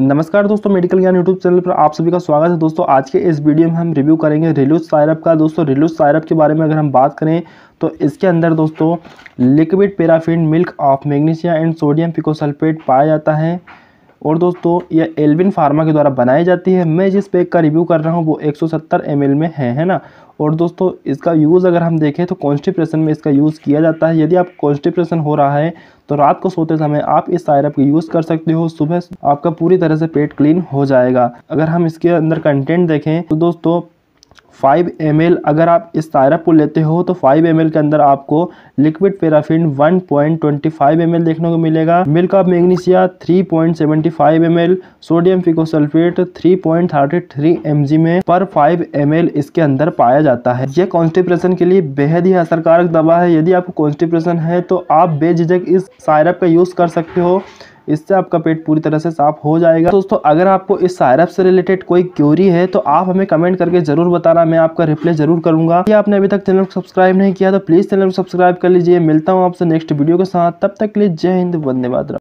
नमस्कार दोस्तों मेडिकल ज्ञान यूट्यूब चैनल पर आप सभी का स्वागत है दोस्तों आज के इस वीडियो में हम रिव्यू करेंगे रिल्यूज सायरप का दोस्तों रिल्यूज सायरप के बारे में अगर हम बात करें तो इसके अंदर दोस्तों liquid paraffin milk of magnesia and sodium picosulphate पाया जाता है और दोस्तों यह एल्विन फार्मा के द्वारा बनाई जाती है मैं जिस पैक का रिव्यू कर रहा हूँ वो 170 ml में है है ना और दोस्तों इसका यूज़ अगर हम देखें तो कॉन्स्टिप्रेशन में इसका यूज़ किया जाता है यदि आप कॉन्स्टिप्रेशन हो रहा है तो रात को सोते समय आप इस सायरप का यूज़ कर सकते हो सुबह आपका पूरी तरह से पेट क्लीन हो जाएगा अगर हम इसके अंदर कंटेंट देखें तो दोस्तों फाइव एम अगर आप इस सायरप को लेते हो तो फाइव एम के अंदर आपको liquid paraffin one point twenty देखने को मिलेगा milk of magnesia three point sodium picosulphate three point में पर फाइव एम इसके अंदर पाया जाता है यह कॉन्स्टिप्रेशन के लिए बेहद ही असरकारक दवा है यदि आपको कॉन्स्टिप्रेशन है तो आप बेझिझक इस सायरप का यूज़ कर सकते हो इससे आपका पेट पूरी तरह से साफ हो जाएगा दोस्तों अगर आपको इस सायरप से रिलेटेड कोई क्यूरी है तो आप हमें कमेंट करके जरूर बताना मैं आपका रिप्लाई जरूर करूंगा या आपने अभी तक चैनल को सब्सक्राइब नहीं किया तो प्लीज़ चैनल को सब्सक्राइब कर लीजिए मिलता हूँ आपसे नेक्स्ट वीडियो के साथ तब तक के लिए जय हिंद वंदे मातरम